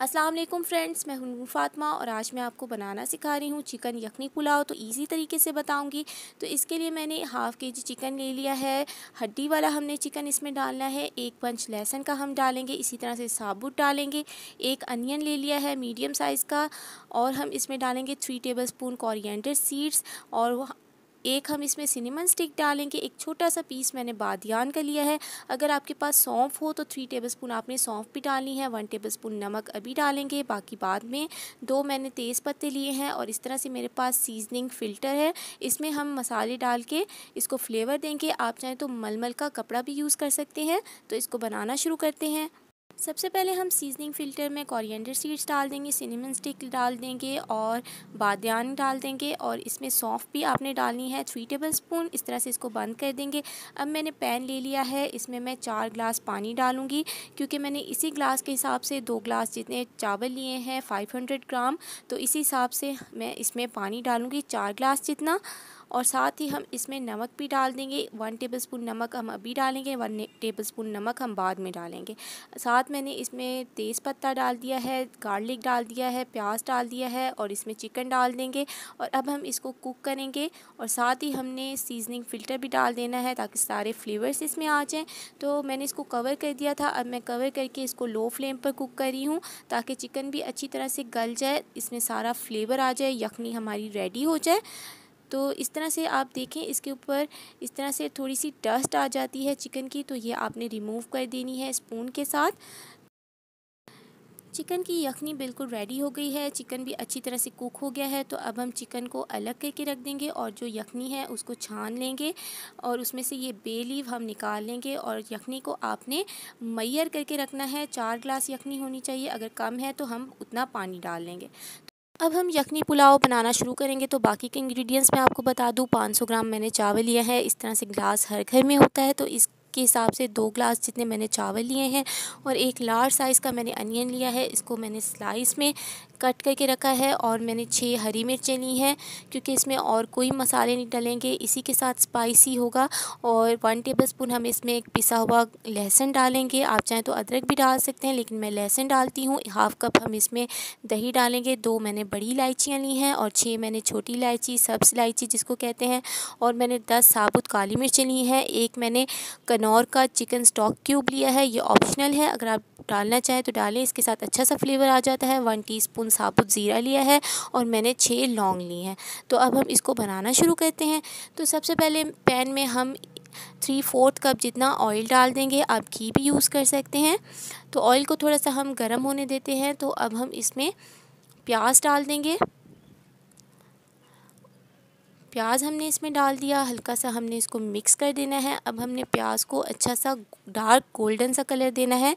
Aslam friends मैं हूँ फातिमा और आज मैं आपको बनाना सिखा रही हूँ चिकन यखनी पुलाव तो इजी तरीके से बताऊँगी तो इसके लिए मैंने हाफ़ के जी चिकन ले लिया है हड्डी वाला हमने चिकन इसमें डालना है एक पंच लहसुन का हम डालेंगे इसी तरह से साबुत डालेंगे एक अनियन ले लिया है मीडियम साइज़ का और हम इसमें डालेंगे three tablespoon coriander seeds और एक हम इसमें सिनेमन स्टिक डालेंगे एक छोटा सा पीस मैंने बादियान का लिया है अगर आपके पास सौंफ हो तो थ्री टेबलस्पून आपने सौंफ भी डालनी है वन टेबलस्पून नमक अभी डालेंगे बाकी बाद में दो मैंने तेज़ पत्ते लिए हैं और इस तरह से मेरे पास सीजनिंग फ़िल्टर है इसमें हम मसाले डाल के इसको फ्लेवर देंगे आप चाहें तो मलमल का कपड़ा भी यूज़ कर सकते हैं तो इसको बनाना शुरू करते हैं सबसे पहले हम सीजनिंग फ़िल्टर में कोरिएंडर सीड्स डाल देंगे सिनेमन स्टिक डाल देंगे और बादयान डाल देंगे और इसमें सौंफ भी आपने डालनी है थ्री टेबल स्पून इस तरह से इसको बंद कर देंगे अब मैंने पैन ले लिया है इसमें मैं चार ग्लास पानी डालूंगी क्योंकि मैंने इसी ग्लास के हिसाब से दो ग्लास जितने चावल लिए हैं फाइव हंड्रेड ग्राम तो इसी हिसाब से मैं इसमें पानी डालूँगी चार ग्लास जितना और साथ ही हम इसमें नमक भी डाल देंगे वन टेबलस्पून नमक हम अभी डालेंगे वन टेबलस्पून नमक हम बाद में डालेंगे साथ मैंने इसमें तेज़पत्ता डाल दिया है गार्लिक डाल दिया है प्याज डाल दिया है और इसमें चिकन डाल देंगे और अब हम इसको कुक करेंगे और साथ ही हमने सीजनिंग फ़िल्टर भी डाल देना है ताकि सारे फ्लेवर्स इसमें आ जाएँ तो मैंने इसको कवर कर दिया था अब मैं कवर करके इसको लो फ्लेम पर कुक कर रही हूँ ताकि चिकन भी अच्छी तरह से गल जाए इसमें सारा फ्लेवर आ जाए यखनी हमारी रेडी हो जाए तो इस तरह से आप देखें इसके ऊपर इस तरह से थोड़ी सी डस्ट आ जाती है चिकन की तो ये आपने रिमूव कर देनी है स्पून के साथ चिकन की यखनी बिल्कुल रेडी हो गई है चिकन भी अच्छी तरह से कुक हो गया है तो अब हम चिकन को अलग करके रख देंगे और जो यखनी है उसको छान लेंगे और उसमें से ये बे लीव हम निकाल लेंगे और यखनी को आपने मैयर करके रखना है चार ग्लास यखनी होनी चाहिए अगर कम है तो हम उतना पानी डाल लेंगे अब हम यखनी पुलाव बनाना शुरू करेंगे तो बाकी के इंग्रेडिएंट्स मैं आपको बता दूँ 500 ग्राम मैंने चावल लिया है इस तरह से ग्लास हर घर में होता है तो इस के हिसाब से दो ग्लास जितने मैंने चावल लिए हैं और एक लार्ज साइज़ का मैंने अनियन लिया है इसको मैंने स्लाइस में कट करके रखा है और मैंने छः हरी मिर्चें ली हैं क्योंकि इसमें और कोई मसाले नहीं डलेंगे इसी के साथ स्पाइसी होगा और वन टेबल स्पून हम इसमें एक पिसा हुआ लहसुन डालेंगे आप चाहें तो अदरक भी डाल सकते हैं लेकिन मैं लहसुन डालती हूँ हाफ़ कप हम इसमें दही डालेंगे दो मैंने बड़ी इलायचियाँ ली हैं और छः मैंने छोटी इलायची सब्स इलायची जिसको कहते हैं और मैंने दस साबुत काली मिर्चें ली हैं एक मैंने कनौर का चिकन स्टॉक क्यूब लिया है ये ऑप्शनल है अगर आप डालना चाहें तो डालें इसके साथ अच्छा सा फ्लेवर आ जाता है वन स्पून साबुत ज़ीरा लिया है और मैंने छः लौंग ली हैं तो अब हम इसको बनाना शुरू करते हैं तो सबसे पहले पैन में हम थ्री फोर्थ कप जितना ऑयल डाल देंगे आप घी भी यूज़ कर सकते हैं तो ऑयल को थोड़ा सा हम गर्म होने देते हैं तो अब हम इसमें प्याज डाल देंगे प्याज हमने इसमें डाल दिया हल्का सा हमने इसको मिक्स कर देना है अब हमने प्याज को अच्छा सा डार्क गोल्डन सा कलर देना है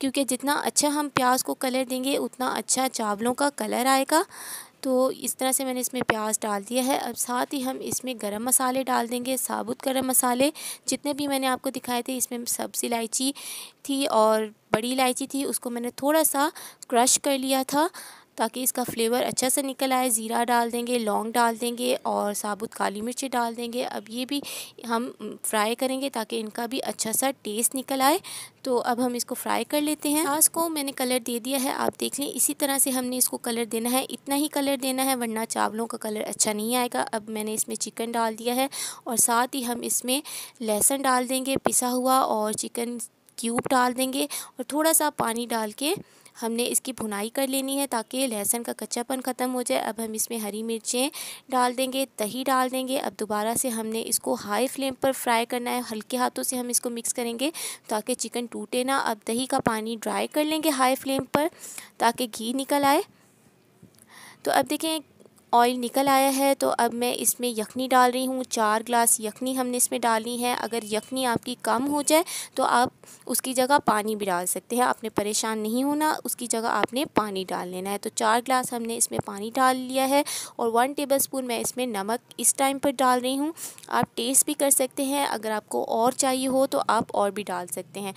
क्योंकि जितना अच्छा हम प्याज को कलर देंगे उतना अच्छा चावलों का कलर आएगा तो इस तरह से मैंने इसमें प्याज डाल दिया है अब साथ ही हम इसमें गरम मसाले डाल देंगे साबुत गरम मसाले जितने भी मैंने आपको दिखाए थे इसमें सब्ज़ इलायची थी और बड़ी इलायची थी उसको मैंने थोड़ा सा क्रश कर लिया था ताकि इसका फ्लेवर अच्छा से निकल आए ज़ीरा डाल देंगे लौंग डाल देंगे और साबुत काली मिर्ची डाल देंगे अब ये भी हम फ्राई करेंगे ताकि इनका भी अच्छा सा टेस्ट निकल आए तो अब हम इसको फ्राई कर लेते हैं आज को मैंने कलर दे दिया है आप देख लें इसी तरह से हमने इसको कलर देना है इतना ही कलर देना है वरना चावलों का कलर अच्छा नहीं आएगा अब मैंने इसमें चिकन डाल दिया है और साथ ही हम इसमें लहसुन डाल देंगे पिसा हुआ और चिकन क्यूब डाल देंगे और थोड़ा सा पानी डाल के हमने इसकी भुनाई कर लेनी है ताकि लहसुन का कच्चापन ख़त्म हो जाए अब हम इसमें हरी मिर्चें डाल देंगे दही डाल देंगे अब दोबारा से हमने इसको हाई फ्लेम पर फ्राई करना है हल्के हाथों से हम इसको मिक्स करेंगे ताकि चिकन टूटे ना अब दही का पानी ड्राई कर लेंगे हाई फ्लेम पर ताकि घी निकल आए तो अब देखें ऑयल निकल आया है तो अब मैं इसमें यखनी डाल रही हूँ चार ग्लास यखनी हमने इसमें डालनी है अगर यखनी आपकी कम हो जाए तो आप उसकी जगह पानी भी डाल सकते हैं आपने परेशान नहीं होना उसकी जगह आपने पानी डाल लेना है तो चार ग्लास हमने इसमें पानी डाल लिया है और वन टेबल स्पून मैं इसमें नमक इस टाइम पर डाल रही हूँ आप टेस्ट भी कर सकते हैं अगर आपको और चाहिए हो तो आप और भी डाल सकते हैं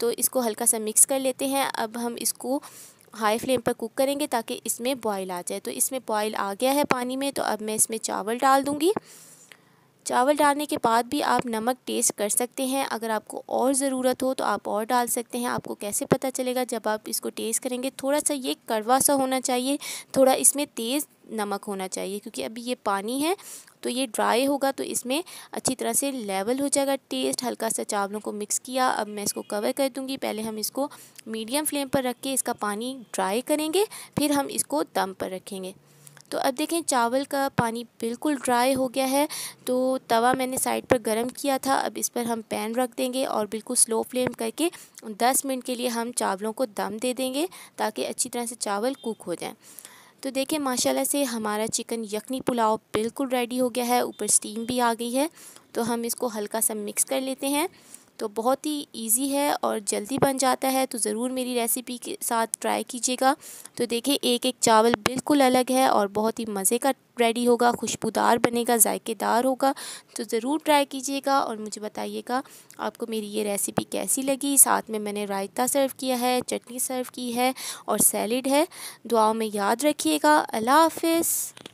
तो इसको हल्का सा मिक्स कर लेते हैं अब हम इसको हाई फ्लेम पर कुक करेंगे ताकि इसमें बॉयल आ जाए तो इसमें बॉयल आ गया है पानी में तो अब मैं इसमें चावल डाल दूँगी चावल डालने के बाद भी आप नमक टेस्ट कर सकते हैं अगर आपको और ज़रूरत हो तो आप और डाल सकते हैं आपको कैसे पता चलेगा जब आप इसको टेस्ट करेंगे थोड़ा सा ये कड़वा सा होना चाहिए थोड़ा इसमें तेज़ नमक होना चाहिए क्योंकि अभी ये पानी है तो ये ड्राई होगा तो इसमें अच्छी तरह से लेवल हो जाएगा टेस्ट हल्का सा चावलों को मिक्स किया अब मैं इसको कवर कर दूंगी पहले हम इसको मीडियम फ्लेम पर रख के इसका पानी ड्राई करेंगे फिर हम इसको दम पर रखेंगे तो अब देखें चावल का पानी बिल्कुल ड्राई हो गया है तो तवा मैंने साइड पर गर्म किया था अब इस पर हम पैन रख देंगे और बिल्कुल स्लो फ्लेम करके 10 मिनट के लिए हम चावलों को दम दे देंगे ताकि अच्छी तरह से चावल कुक हो जाएं तो देखिए माशाल्लाह से हमारा चिकन यखनी पुलाव बिल्कुल रेडी हो गया है ऊपर स्टीम भी आ गई है तो हम इसको हल्का सा मिक्स कर लेते हैं तो बहुत ही ईजी है और जल्दी बन जाता है तो ज़रूर मेरी रेसिपी के साथ ट्राई कीजिएगा तो देखिए एक एक चावल बिल्कुल अलग है और बहुत ही मज़े का रेडी होगा खुशबूदार बनेगा जायकेदार होगा तो ज़रूर ट्राई कीजिएगा और मुझे बताइएगा आपको मेरी ये रेसिपी कैसी लगी साथ में मैंने रायता सर्व किया है चटनी सर्व की है और सैलड है दुआओं में याद रखिएगा अल्लाह हाफ